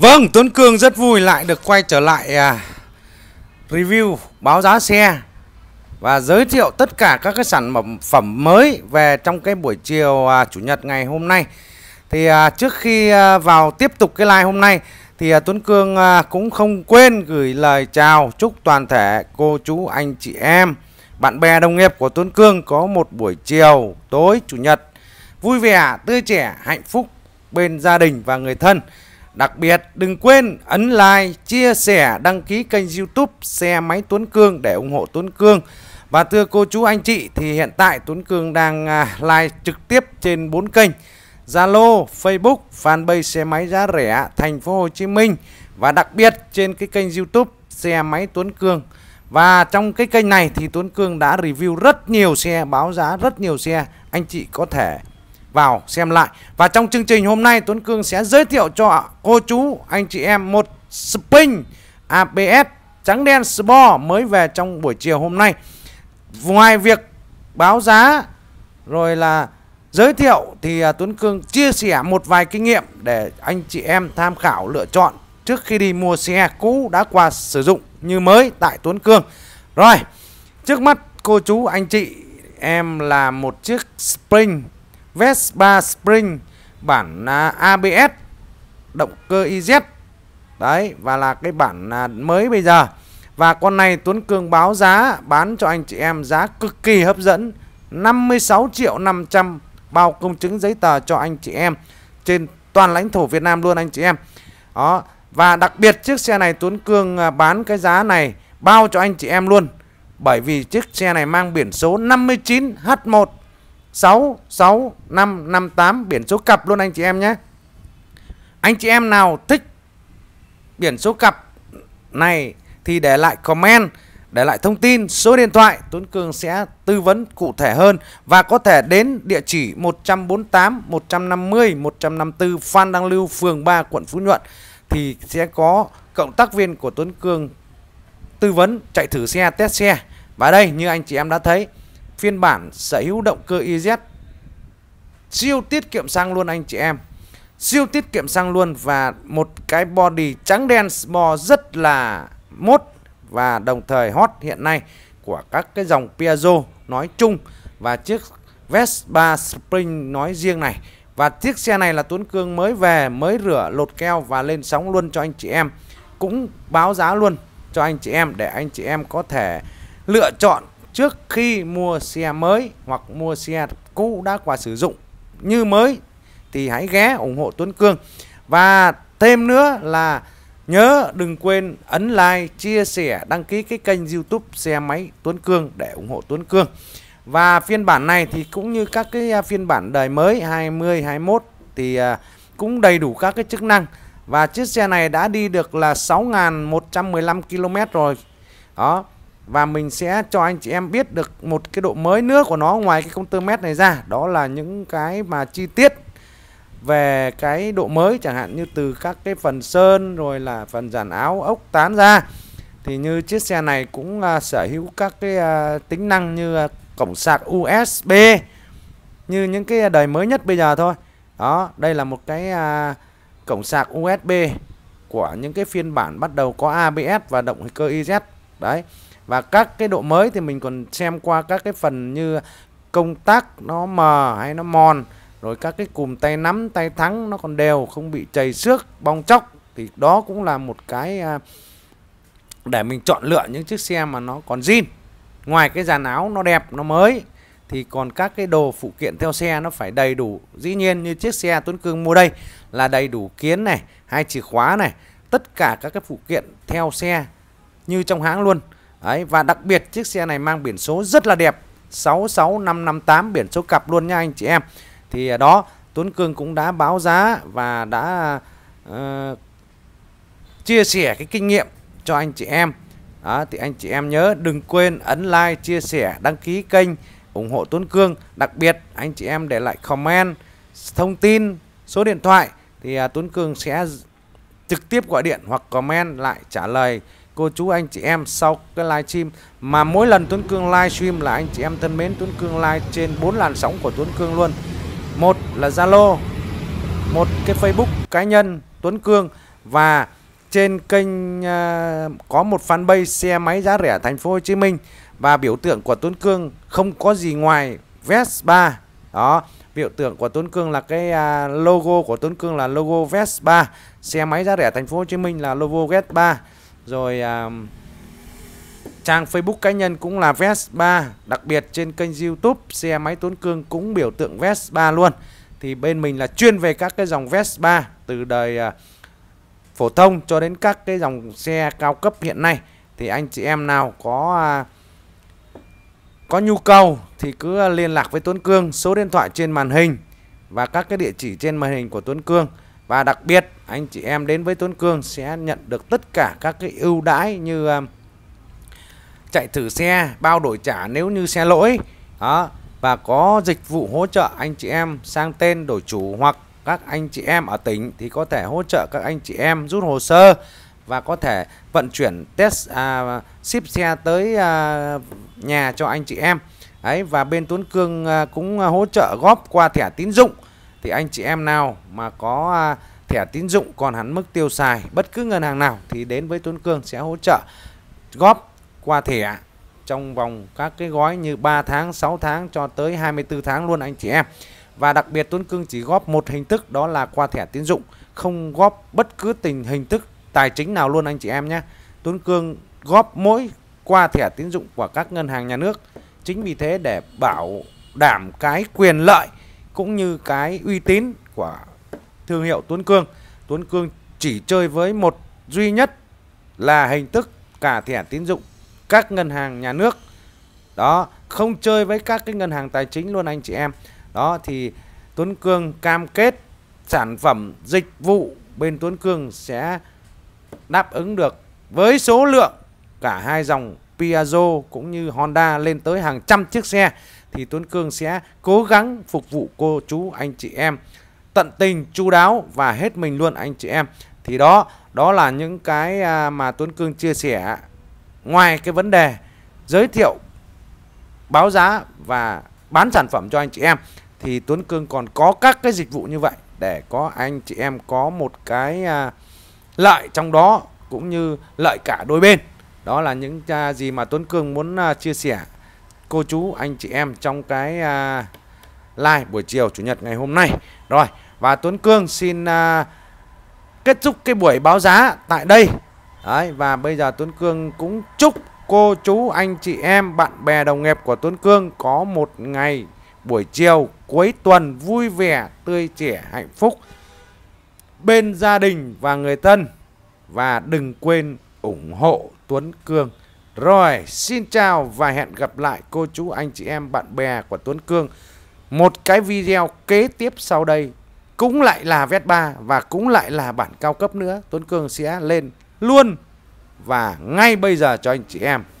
Vâng, Tuấn cường rất vui lại được quay trở lại à, review báo giá xe và giới thiệu tất cả các cái sản phẩm phẩm mới về trong cái buổi chiều à, chủ nhật ngày hôm nay. Thì à, trước khi à, vào tiếp tục cái live hôm nay thì à, Tuấn cường à, cũng không quên gửi lời chào chúc toàn thể cô chú anh chị em, bạn bè đồng nghiệp của Tuấn cường có một buổi chiều tối chủ nhật vui vẻ, tươi trẻ, hạnh phúc bên gia đình và người thân. Đặc biệt đừng quên ấn like, chia sẻ, đăng ký kênh youtube xe máy Tuấn Cương để ủng hộ Tuấn Cương. Và thưa cô chú anh chị thì hiện tại Tuấn Cương đang à, like trực tiếp trên 4 kênh Zalo, Facebook, fanpage xe máy giá rẻ thành phố Hồ Chí Minh và đặc biệt trên cái kênh YouTube xe máy Tuấn Cương. Và trong cái kênh này thì Tuấn Cương đã review rất nhiều xe, báo giá rất nhiều xe. Anh chị có thể vào xem lại Và trong chương trình hôm nay Tuấn Cương sẽ giới thiệu cho cô chú anh chị em một spin abs trắng đen Sport mới về trong buổi chiều hôm nay Ngoài việc báo giá rồi là giới thiệu thì à, Tuấn Cương chia sẻ một vài kinh nghiệm để anh chị em tham khảo lựa chọn trước khi đi mua xe cũ đã qua sử dụng như mới tại Tuấn Cương. Rồi, trước mắt cô chú anh chị em là một chiếc Spring Vespa Spring bản à, ABS động cơ IZ đấy và là cái bản à, mới bây giờ và con này Tuấn Cường báo giá bán cho anh chị em giá cực kỳ hấp dẫn 56 triệu 500 bao công chứng giấy tờ cho anh chị em trên toàn lãnh thổ Việt Nam luôn anh chị em đó và đặc biệt chiếc xe này Tuấn Cường à, bán cái giá này bao cho anh chị em luôn bởi vì chiếc xe này mang biển số 59H1 66558 biển số cặp luôn anh chị em nhé. Anh chị em nào thích biển số cặp này thì để lại comment, để lại thông tin, số điện thoại Tuấn Cường sẽ tư vấn cụ thể hơn và có thể đến địa chỉ 148 150 154 Phan Đăng Lưu phường 3 quận Phú Nhuận thì sẽ có cộng tác viên của Tuấn Cường tư vấn chạy thử xe, test xe. Và đây như anh chị em đã thấy phiên bản sở hữu động cơ EZ siêu tiết kiệm xăng luôn anh chị em siêu tiết kiệm xăng luôn và một cái body trắng đen sport rất là mốt và đồng thời hot hiện nay của các cái dòng Piaggio nói chung và chiếc Vespa Spring nói riêng này và chiếc xe này là Tuấn Cương mới về mới rửa lột keo và lên sóng luôn cho anh chị em cũng báo giá luôn cho anh chị em để anh chị em có thể lựa chọn trước khi mua xe mới hoặc mua xe cũ đã qua sử dụng như mới thì hãy ghé ủng hộ Tuấn Cương. Và thêm nữa là nhớ đừng quên ấn like, chia sẻ, đăng ký cái kênh YouTube xe máy Tuấn Cương để ủng hộ Tuấn Cương. Và phiên bản này thì cũng như các cái à, phiên bản đời mới 20, 21 thì à, cũng đầy đủ các cái chức năng. Và chiếc xe này đã đi được là 6.115 km rồi. Đó và mình sẽ cho anh chị em biết được một cái độ mới nữa của nó ngoài cái công tơ mét này ra đó là những cái mà chi tiết về cái độ mới chẳng hạn như từ các cái phần sơn rồi là phần dàn áo ốc tán ra thì như chiếc xe này cũng uh, sở hữu các cái uh, tính năng như uh, cổng sạc USB như những cái đời mới nhất bây giờ thôi đó đây là một cái uh, cổng sạc USB của những cái phiên bản bắt đầu có ABS và động cơ IZ đấy và các cái độ mới thì mình còn xem qua các cái phần như công tắc nó mờ hay nó mòn rồi các cái cùm tay nắm tay thắng nó còn đều không bị chảy xước bong chóc thì đó cũng là một cái à, để mình chọn lựa những chiếc xe mà nó còn zin ngoài cái dàn áo nó đẹp nó mới thì còn các cái đồ phụ kiện theo xe nó phải đầy đủ dĩ nhiên như chiếc xe Tuấn Cương mua đây là đầy đủ kiến này hai chìa khóa này tất cả các cái phụ kiện theo xe như trong hãng luôn Đấy, và đặc biệt chiếc xe này mang biển số rất là đẹp 66558 biển số cặp luôn nha anh chị em Thì à, đó Tuấn Cương cũng đã báo giá và đã uh, chia sẻ cái kinh nghiệm cho anh chị em đó, Thì anh chị em nhớ đừng quên ấn like, chia sẻ, đăng ký kênh ủng hộ Tuấn Cương Đặc biệt anh chị em để lại comment, thông tin, số điện thoại Thì uh, Tuấn Cương sẽ trực tiếp gọi điện hoặc comment lại trả lời cô chú anh chị em sau cái live stream mà mỗi lần Tuấn Cương live stream là anh chị em thân mến Tuấn Cương live trên bốn làn sóng của Tuấn Cương luôn một là Zalo một cái Facebook cá nhân Tuấn Cương và trên kênh uh, có một fanpage xe máy giá rẻ thành phố Hồ Chí Minh và biểu tượng của Tuấn Cương không có gì ngoài Vespa đó biểu tượng của Tuấn Cương là cái uh, logo của Tuấn Cương là logo Vespa xe máy giá rẻ thành phố Hồ Chí Minh là logo Vespa rồi um, trang Facebook cá nhân cũng là Vespa đặc biệt trên kênh YouTube xe máy Tuấn Cương cũng biểu tượng Vespa luôn thì bên mình là chuyên về các cái dòng Vespa từ đời uh, phổ thông cho đến các cái dòng xe cao cấp hiện nay thì anh chị em nào có uh, có nhu cầu thì cứ liên lạc với Tuấn Cương số điện thoại trên màn hình và các cái địa chỉ trên màn hình của Tuấn Cương và đặc biệt anh chị em đến với Tuấn Cương sẽ nhận được tất cả các cái ưu đãi như ờ, chạy thử xe bao đổi trả nếu như xe lỗi đó và có dịch vụ hỗ trợ anh chị em sang tên đổi chủ hoặc các anh chị em ở tỉnh thì có thể hỗ trợ các anh chị em rút hồ sơ và có thể vận chuyển test à, ship xe tới à, nhà cho anh chị em ấy và bên Tuấn Cương à, cũng à, hỗ trợ góp qua thẻ tín dụng thì anh chị em nào mà có à, thẻ tín dụng còn hắn mức tiêu xài bất cứ ngân hàng nào thì đến với Tuấn Cương sẽ hỗ trợ góp qua thẻ trong vòng các cái gói như 3 tháng, 6 tháng cho tới 24 tháng luôn anh chị em. Và đặc biệt Tuấn Cương chỉ góp một hình thức đó là qua thẻ tín dụng, không góp bất cứ tình hình thức tài chính nào luôn anh chị em nhé. Tuấn Cương góp mỗi qua thẻ tín dụng của các ngân hàng nhà nước. Chính vì thế để bảo đảm cái quyền lợi cũng như cái uy tín của thương hiệu Tuấn Cương. Tuấn Cương chỉ chơi với một duy nhất là hình thức cả thẻ tín dụng các ngân hàng nhà nước. Đó, không chơi với các cái ngân hàng tài chính luôn anh chị em. Đó thì Tuấn Cương cam kết sản phẩm dịch vụ bên Tuấn Cương sẽ đáp ứng được với số lượng cả hai dòng Piaggio cũng như Honda lên tới hàng trăm chiếc xe thì Tuấn Cương sẽ cố gắng phục vụ cô chú anh chị em tận tình chu đáo và hết mình luôn anh chị em thì đó đó là những cái à, mà Tuấn Cương chia sẻ ngoài cái vấn đề giới thiệu báo giá và bán sản phẩm cho anh chị em thì Tuấn Cương còn có các cái dịch vụ như vậy để có anh chị em có một cái à, lợi trong đó cũng như lợi cả đôi bên đó là những à, gì mà Tuấn Cương muốn chia sẻ cô chú anh chị em trong cái à, live buổi chiều chủ nhật ngày hôm nay rồi và Tuấn Cương xin à, kết thúc cái buổi báo giá tại đây Đấy, và bây giờ Tuấn Cương cũng chúc cô chú anh chị em bạn bè đồng nghiệp của Tuấn Cương có một ngày buổi chiều cuối tuần vui vẻ tươi trẻ hạnh phúc bên gia đình và người thân và đừng quên ủng hộ Tuấn Cương rồi, xin chào và hẹn gặp lại cô chú, anh chị em, bạn bè của Tuấn Cương. Một cái video kế tiếp sau đây cũng lại là Vespa và cũng lại là bản cao cấp nữa. Tuấn Cương sẽ lên luôn và ngay bây giờ cho anh chị em.